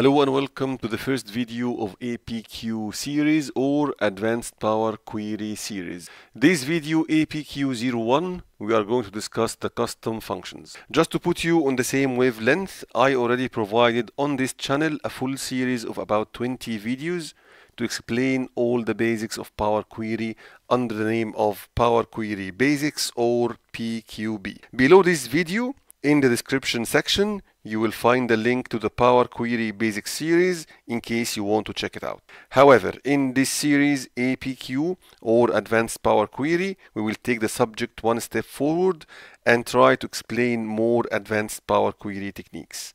Hello and welcome to the first video of APQ series or Advanced Power Query series. This video APQ01 we are going to discuss the custom functions. Just to put you on the same wavelength, I already provided on this channel a full series of about 20 videos to explain all the basics of Power Query under the name of Power Query Basics or PQB. Below this video, in the description section, you will find the link to the Power Query basic series in case you want to check it out. However, in this series APQ or Advanced Power Query, we will take the subject one step forward and try to explain more advanced Power Query techniques.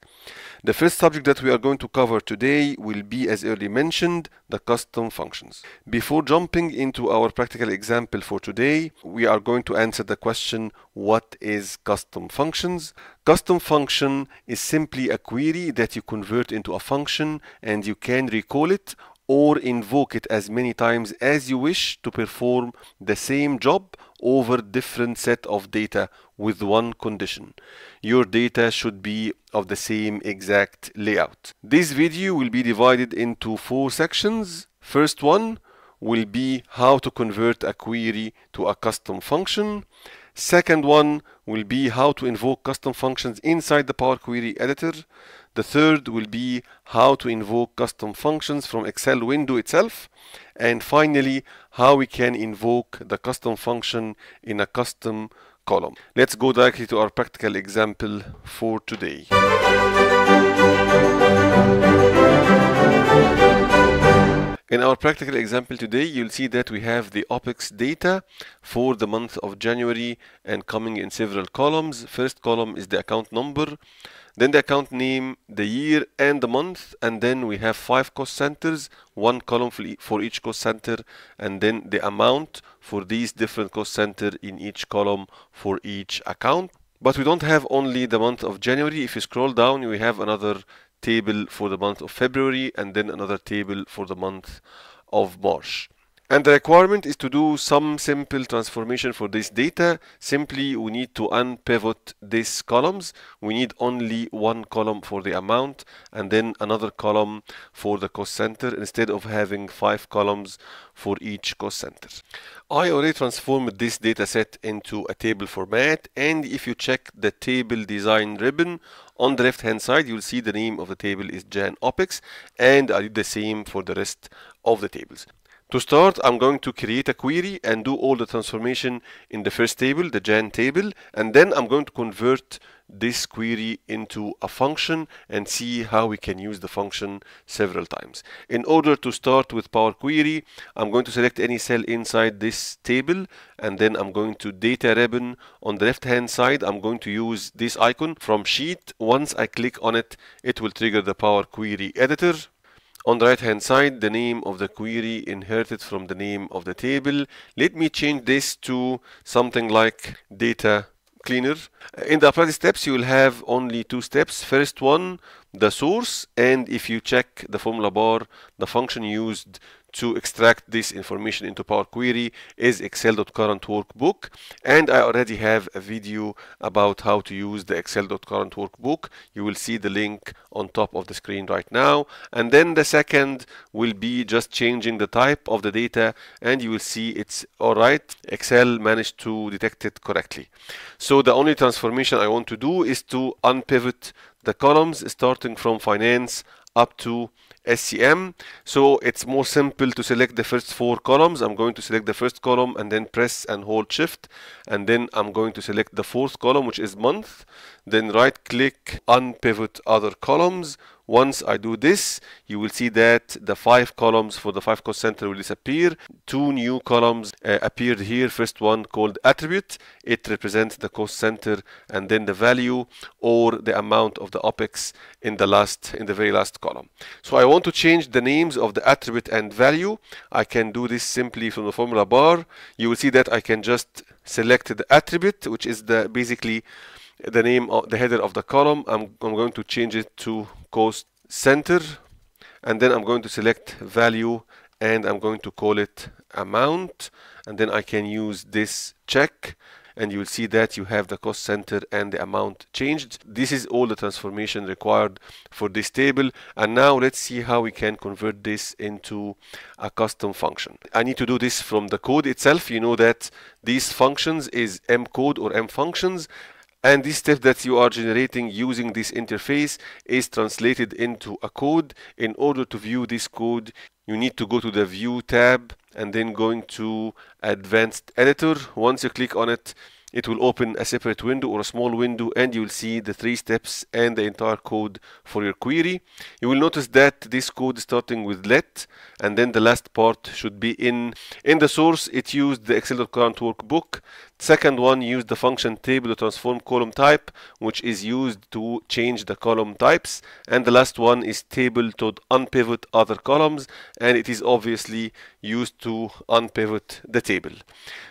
The first subject that we are going to cover today will be, as early mentioned, the custom functions. Before jumping into our practical example for today, we are going to answer the question, what is custom functions? Custom function is simply a query that you convert into a function and you can recall it or invoke it as many times as you wish to perform the same job over different set of data with one condition. Your data should be of the same exact layout. This video will be divided into four sections. First one will be how to convert a query to a custom function. Second one will be how to invoke custom functions inside the Power Query editor. The third will be how to invoke custom functions from Excel window itself. And finally, how we can invoke the custom function in a custom column. Let's go directly to our practical example for today. In our practical example today, you'll see that we have the OPEX data for the month of January and coming in several columns. First column is the account number, then the account name, the year and the month, and then we have five cost centers, one column for each cost center, and then the amount for these different cost centers in each column for each account. But we don't have only the month of January. If you scroll down, we have another table for the month of February and then another table for the month of March and the requirement is to do some simple transformation for this data. Simply, we need to unpivot these columns. We need only one column for the amount and then another column for the cost center instead of having five columns for each cost center. I already transformed this data set into a table format. And if you check the table design ribbon on the left hand side, you'll see the name of the table is Jan OPEX and I did the same for the rest of the tables. To start, I'm going to create a query and do all the transformation in the first table, the Gen table, and then I'm going to convert this query into a function and see how we can use the function several times. In order to start with Power Query, I'm going to select any cell inside this table and then I'm going to data ribbon on the left hand side. I'm going to use this icon from sheet. Once I click on it, it will trigger the Power Query editor on the right hand side, the name of the query inherited from the name of the table. Let me change this to something like data cleaner. In the apply steps, you will have only two steps. First one, the source, and if you check the formula bar, the function used to extract this information into Power Query is excel.current workbook and I already have a video about how to use the excel.current workbook you will see the link on top of the screen right now and then the second will be just changing the type of the data and you will see it's alright Excel managed to detect it correctly so the only transformation I want to do is to unpivot the columns starting from finance up to SCM so it's more simple to select the first four columns I'm going to select the first column and then press and hold shift and then I'm going to select the fourth column which is month then right click unpivot other columns once I do this, you will see that the five columns for the five cost center will disappear. Two new columns uh, appeared here. First one called attribute. It represents the cost center and then the value or the amount of the OPEX in the last, in the very last column. So I want to change the names of the attribute and value. I can do this simply from the formula bar. You will see that I can just select the attribute, which is the basically the name of the header of the column I'm, I'm going to change it to cost center and then I'm going to select value and I'm going to call it amount and then I can use this check and you'll see that you have the cost center and the amount changed this is all the transformation required for this table and now let's see how we can convert this into a custom function I need to do this from the code itself you know that these functions is m code or m functions and this step that you are generating using this interface is translated into a code in order to view this code you need to go to the view tab and then going to advanced editor once you click on it it will open a separate window or a small window and you will see the three steps and the entire code for your query. You will notice that this code starting with let and then the last part should be in. In the source it used the excel.current workbook. Second one, use the function table to transform column type, which is used to change the column types. And the last one is table to unpivot other columns, and it is obviously used to unpivot the table.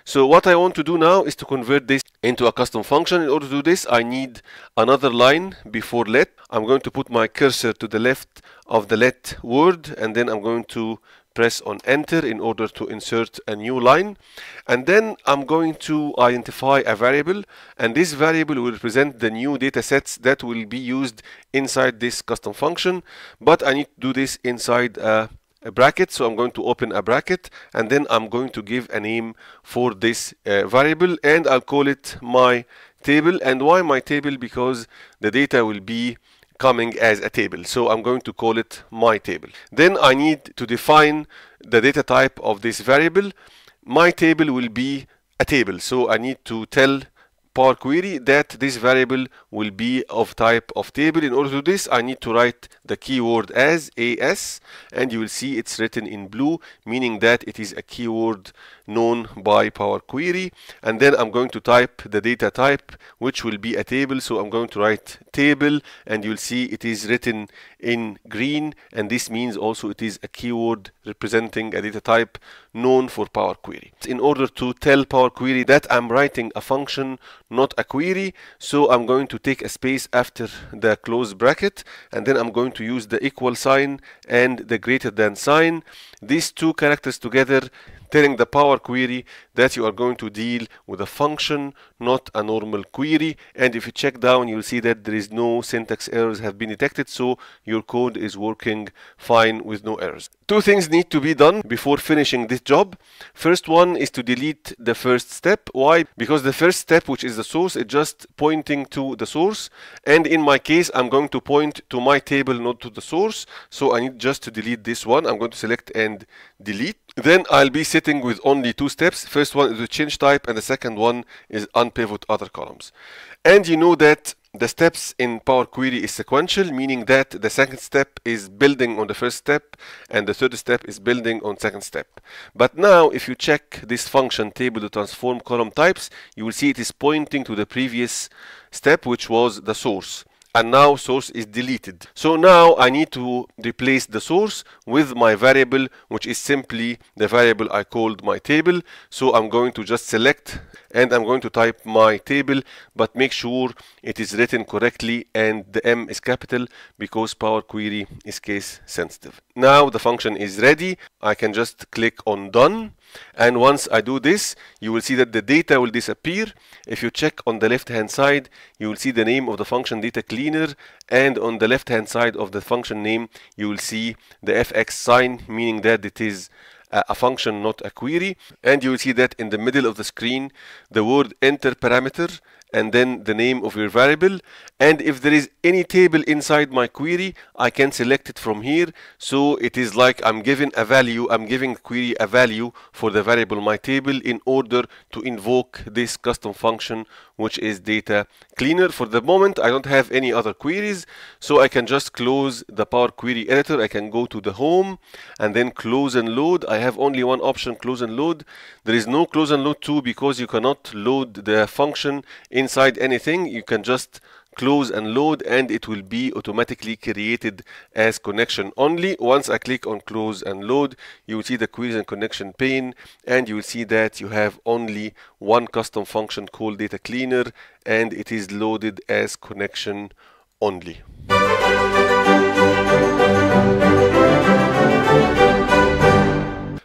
So what I want to do now is to convert this into a custom function. In order to do this, I need another line before let. I'm going to put my cursor to the left of the let word, and then I'm going to press on enter in order to insert a new line and then I'm going to identify a variable and this variable will represent the new data sets that will be used inside this custom function but I need to do this inside a, a bracket so I'm going to open a bracket and then I'm going to give a name for this uh, variable and I'll call it my table and why my table because the data will be coming as a table. So I'm going to call it my table. Then I need to define the data type of this variable. My table will be a table. So I need to tell Power Query that this variable will be of type of table. In order to this, I need to write the keyword as AS and you will see it's written in blue, meaning that it is a keyword known by Power Query. And then I'm going to type the data type, which will be a table. So I'm going to write table and you'll see it is written in green. And this means also it is a keyword representing a data type known for Power Query. In order to tell Power Query that I'm writing a function not a query so I'm going to take a space after the close bracket and then I'm going to use the equal sign and the greater than sign these two characters together telling the power query that you are going to deal with a function, not a normal query. And if you check down, you'll see that there is no syntax errors have been detected. So your code is working fine with no errors. Two things need to be done before finishing this job. First one is to delete the first step. Why? Because the first step, which is the source, is just pointing to the source. And in my case, I'm going to point to my table, not to the source. So I need just to delete this one. I'm going to select and delete. Then I'll be sitting with only two steps. First first one is the change type and the second one is unpivot other columns. And you know that the steps in Power Query is sequential, meaning that the second step is building on the first step and the third step is building on second step. But now if you check this function table to transform column types, you will see it is pointing to the previous step which was the source and now source is deleted. So now I need to replace the source with my variable, which is simply the variable I called my table. So I'm going to just select and I'm going to type my table, but make sure it is written correctly and the M is capital because Power Query is case sensitive. Now the function is ready. I can just click on done and once I do this, you will see that the data will disappear. If you check on the left-hand side, you will see the name of the function data cleaner. And on the left-hand side of the function name, you will see the fx sign, meaning that it is a function, not a query. And you will see that in the middle of the screen, the word enter parameter and then the name of your variable and if there is any table inside my query I can select it from here so it is like I'm giving a value I'm giving query a value for the variable my table in order to invoke this custom function which is data cleaner for the moment I don't have any other queries so I can just close the power query editor I can go to the home and then close and load I have only one option close and load there is no close and load 2 because you cannot load the function in inside anything you can just close and load and it will be automatically created as connection only once I click on close and load you will see the queries and connection pane and you will see that you have only one custom function called data cleaner and it is loaded as connection only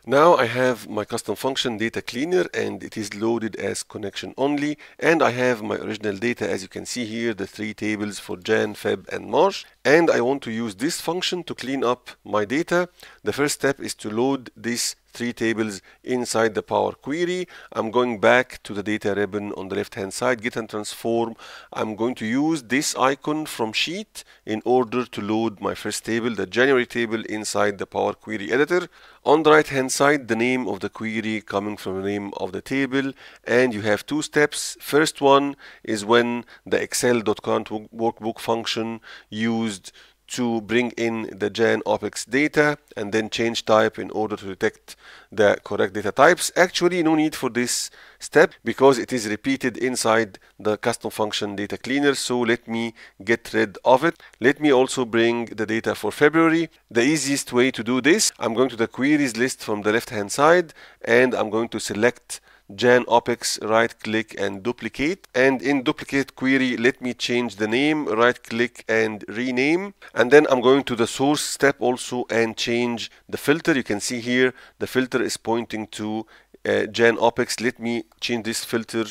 Now I have my custom function data cleaner and it is loaded as connection only and I have my original data as you can see here the three tables for Jan, Feb and March and I want to use this function to clean up my data. The first step is to load this three tables inside the Power Query. I'm going back to the data ribbon on the left hand side, get and transform. I'm going to use this icon from sheet in order to load my first table, the January table inside the Power Query editor. On the right hand side, the name of the query coming from the name of the table. And you have two steps. First one is when the excel.current workbook function used to bring in the Jan OPEX data and then change type in order to detect the correct data types. Actually, no need for this step because it is repeated inside the custom function data cleaner. So let me get rid of it. Let me also bring the data for February. The easiest way to do this, I'm going to the queries list from the left hand side and I'm going to select Jan OPEX right click and duplicate and in duplicate query let me change the name right click and rename and then I'm going to the source step also and change the filter you can see here the filter is pointing to uh, Jan OPEX let me change this filter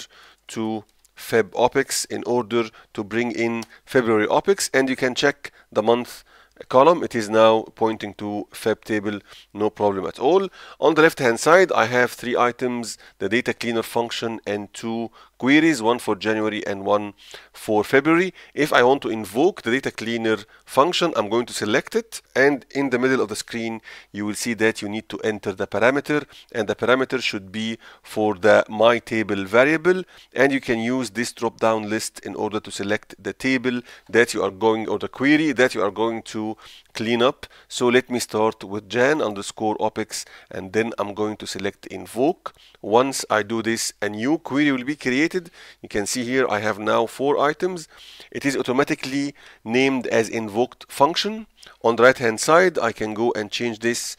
to Feb OPEX in order to bring in February OPEX and you can check the month column it is now pointing to fab table no problem at all on the left hand side i have three items the data cleaner function and two queries, one for January and one for February. If I want to invoke the data cleaner function, I'm going to select it. And in the middle of the screen, you will see that you need to enter the parameter and the parameter should be for the my table variable. And you can use this drop down list in order to select the table that you are going or the query that you are going to cleanup. So let me start with jan underscore opex and then I'm going to select invoke. Once I do this, a new query will be created. You can see here I have now four items. It is automatically named as invoked function. On the right hand side, I can go and change this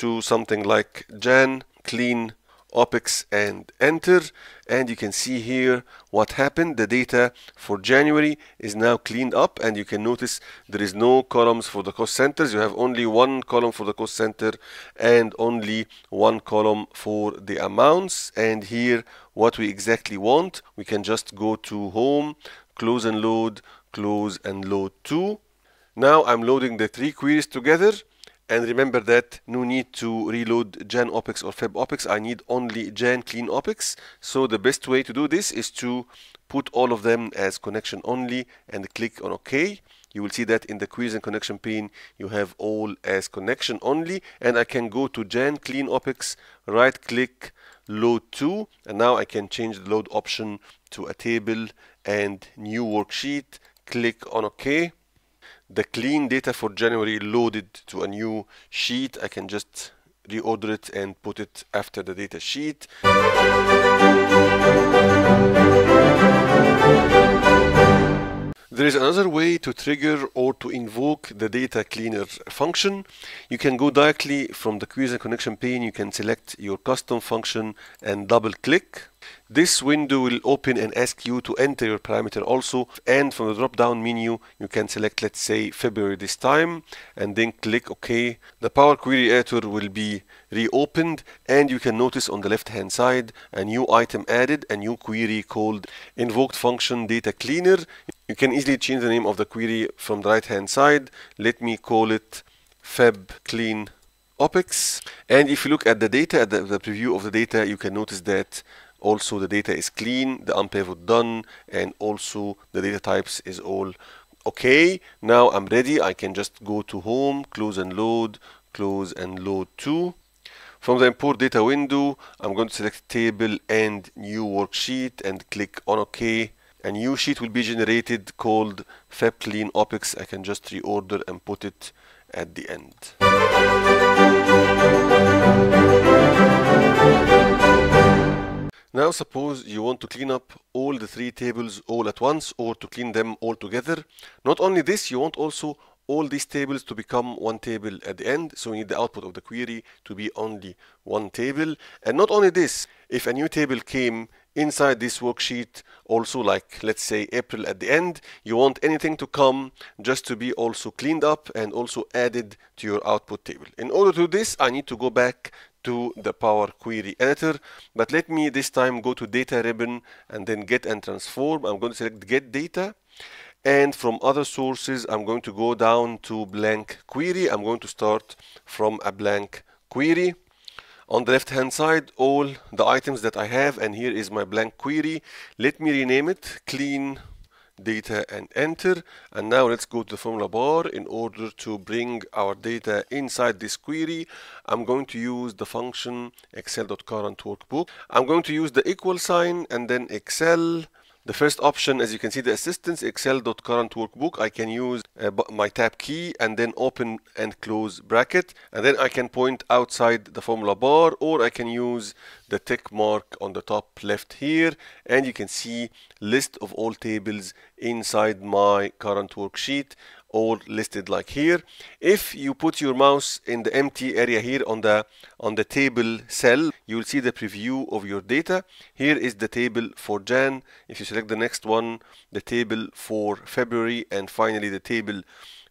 to something like jan clean OPEX and enter and you can see here what happened the data for January is now cleaned up and you can notice there is no columns for the cost centers you have only one column for the cost center and only one column for the amounts and here what we exactly want we can just go to home close and load close and load two. now I'm loading the three queries together and remember that no need to reload Gen OPEX or Feb OPEX. I need only Gen Clean OPEX. So the best way to do this is to put all of them as connection only and click on OK. You will see that in the queries and connection pane, you have all as connection only. And I can go to Gen Clean OPEX, right click load to, and now I can change the load option to a table and new worksheet. Click on OK the clean data for January loaded to a new sheet. I can just reorder it and put it after the data sheet. There is another way to trigger or to invoke the data cleaner function. You can go directly from the queries and connection pane. You can select your custom function and double click. This window will open and ask you to enter your parameter also. And from the drop down menu, you can select, let's say February this time and then click OK. The Power Query Editor will be reopened and you can notice on the left hand side a new item added, a new query called invoked function data cleaner. You can easily change the name of the query from the right hand side. Let me call it fab clean opex. And if you look at the data, at the, the preview of the data, you can notice that also the data is clean, the unpivot done, and also the data types is all okay. Now I'm ready. I can just go to home, close and load, close and load to. From the import data window, I'm going to select table and new worksheet and click on OK a new sheet will be generated called fabclean opex i can just reorder and put it at the end now suppose you want to clean up all the three tables all at once or to clean them all together not only this you want also all these tables to become one table at the end so we need the output of the query to be only one table and not only this if a new table came inside this worksheet also like let's say April at the end you want anything to come just to be also cleaned up and also added to your output table in order to do this I need to go back to the Power Query editor but let me this time go to data ribbon and then get and transform I'm going to select get data and from other sources I'm going to go down to blank query I'm going to start from a blank query on the left hand side all the items that I have and here is my blank query let me rename it clean data and enter and now let's go to the formula bar in order to bring our data inside this query I'm going to use the function excel.current workbook I'm going to use the equal sign and then excel the first option, as you can see, the assistance excel.current workbook. I can use uh, my tab key and then open and close bracket. And then I can point outside the formula bar or I can use the tick mark on the top left here. And you can see list of all tables inside my current worksheet all listed like here. If you put your mouse in the empty area here on the, on the table cell, you will see the preview of your data. Here is the table for Jan. If you select the next one, the table for February, and finally the table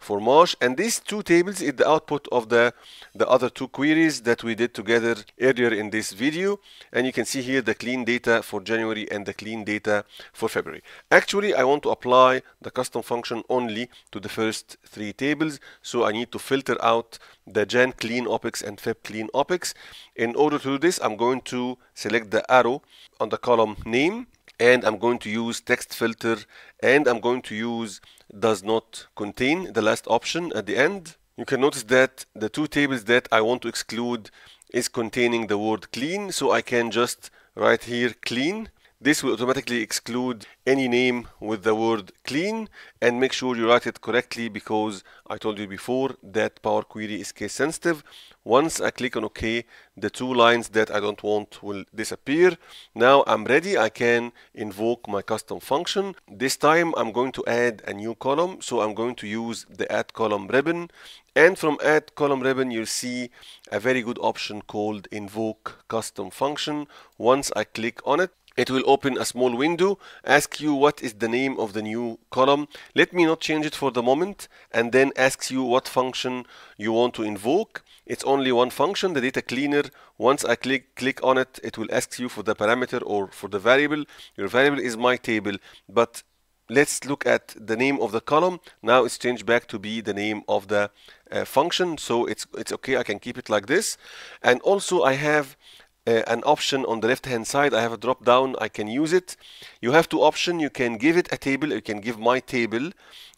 for Mosh. And these two tables is the output of the, the other two queries that we did together earlier in this video. And you can see here the clean data for January and the clean data for February. Actually, I want to apply the custom function only to the first three tables. So I need to filter out the Jan clean OPEX and Feb clean OPEX. In order to do this, I'm going to select the arrow on the column name and I'm going to use text filter and I'm going to use does not contain the last option at the end you can notice that the two tables that I want to exclude is containing the word clean so I can just write here clean this will automatically exclude any name with the word clean and make sure you write it correctly because I told you before that Power Query is case sensitive. Once I click on OK, the two lines that I don't want will disappear. Now I'm ready. I can invoke my custom function. This time I'm going to add a new column. So I'm going to use the add column ribbon and from add column ribbon, you'll see a very good option called invoke custom function. Once I click on it, it will open a small window, ask you what is the name of the new column. Let me not change it for the moment and then asks you what function you want to invoke. It's only one function, the data cleaner. Once I click, click on it, it will ask you for the parameter or for the variable. Your variable is my table, but let's look at the name of the column now it's changed back to be the name of the uh, function so it's it's okay I can keep it like this and also I have uh, an option on the left hand side I have a drop down I can use it you have two option you can give it a table you can give my table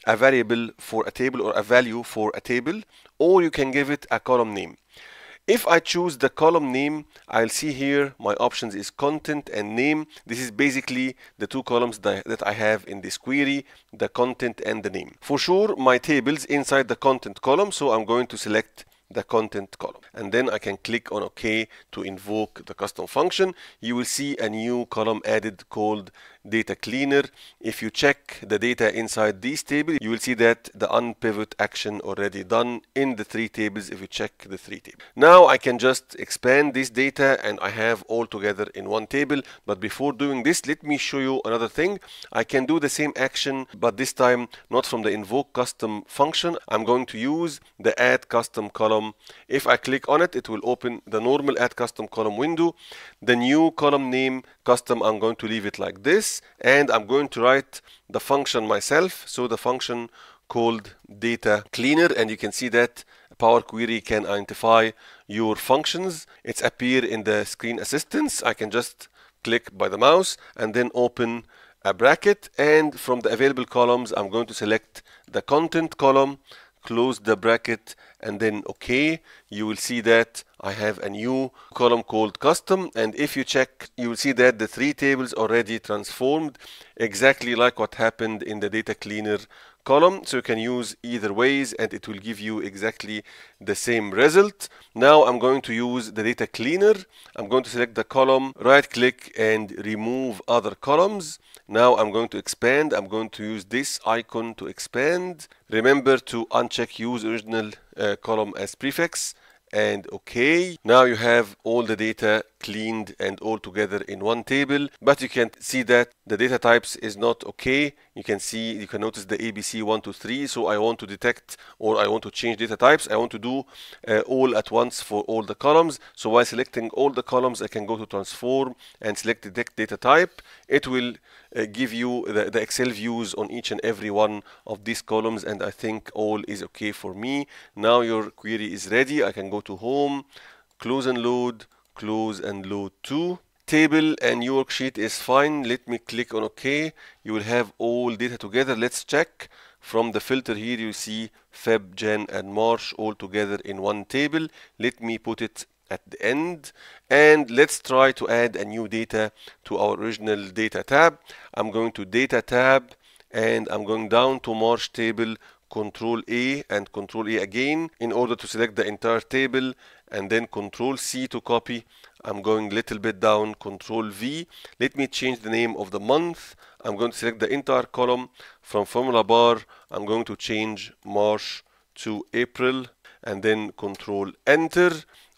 a variable for a table or a value for a table or you can give it a column name if I choose the column name I'll see here my options is content and name this is basically the two columns that, that I have in this query the content and the name for sure my tables inside the content column so I'm going to select the content column. And then I can click on OK to invoke the custom function. You will see a new column added called data cleaner. If you check the data inside these tables, you will see that the unpivot action already done in the three tables if you check the three tables. Now I can just expand this data and I have all together in one table. But before doing this, let me show you another thing. I can do the same action, but this time not from the invoke custom function. I'm going to use the add custom column. If I click on it, it will open the normal add custom column window. The new column name custom I'm going to leave it like this and I'm going to write the function myself so the function called data cleaner and you can see that Power Query can identify your functions it's appear in the screen assistance I can just click by the mouse and then open a bracket and from the available columns I'm going to select the content column close the bracket and then OK, you will see that I have a new column called custom. And if you check, you will see that the three tables already transformed exactly like what happened in the data cleaner column. So you can use either ways and it will give you exactly the same result. Now I'm going to use the data cleaner. I'm going to select the column, right click and remove other columns. Now I'm going to expand. I'm going to use this icon to expand. Remember to uncheck use original uh, column as prefix and OK. Now you have all the data cleaned and all together in one table but you can see that the data types is not okay you can see you can notice the abc123 so i want to detect or i want to change data types i want to do uh, all at once for all the columns so while selecting all the columns i can go to transform and select detect data type it will uh, give you the, the excel views on each and every one of these columns and i think all is okay for me now your query is ready i can go to home close and load close and load 2 table and your worksheet is fine let me click on ok you will have all data together let's check from the filter here you see Feb, Jan and March all together in one table let me put it at the end and let's try to add a new data to our original data tab I'm going to data tab and I'm going down to March table Control A and Control A again in order to select the entire table and then Control C to copy. I'm going little bit down, Control V. Let me change the name of the month. I'm going to select the entire column from formula bar. I'm going to change March to April and then Control Enter.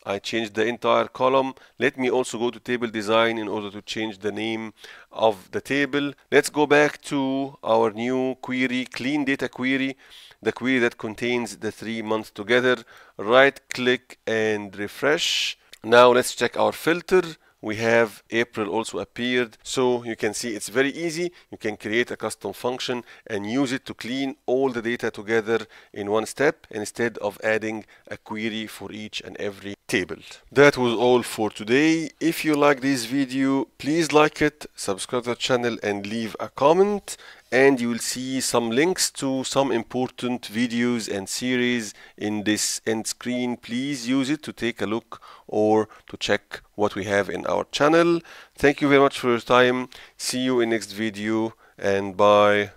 I changed the entire column. Let me also go to table design in order to change the name of the table. Let's go back to our new query, clean data query, the query that contains the three months together. Right click and refresh. Now let's check our filter. We have April also appeared. So you can see it's very easy. You can create a custom function and use it to clean all the data together in one step instead of adding a query for each and every table. That was all for today. If you like this video, please like it, subscribe to the channel and leave a comment and you will see some links to some important videos and series in this end screen. Please use it to take a look or to check what we have in our channel. Thank you very much for your time. See you in next video and bye.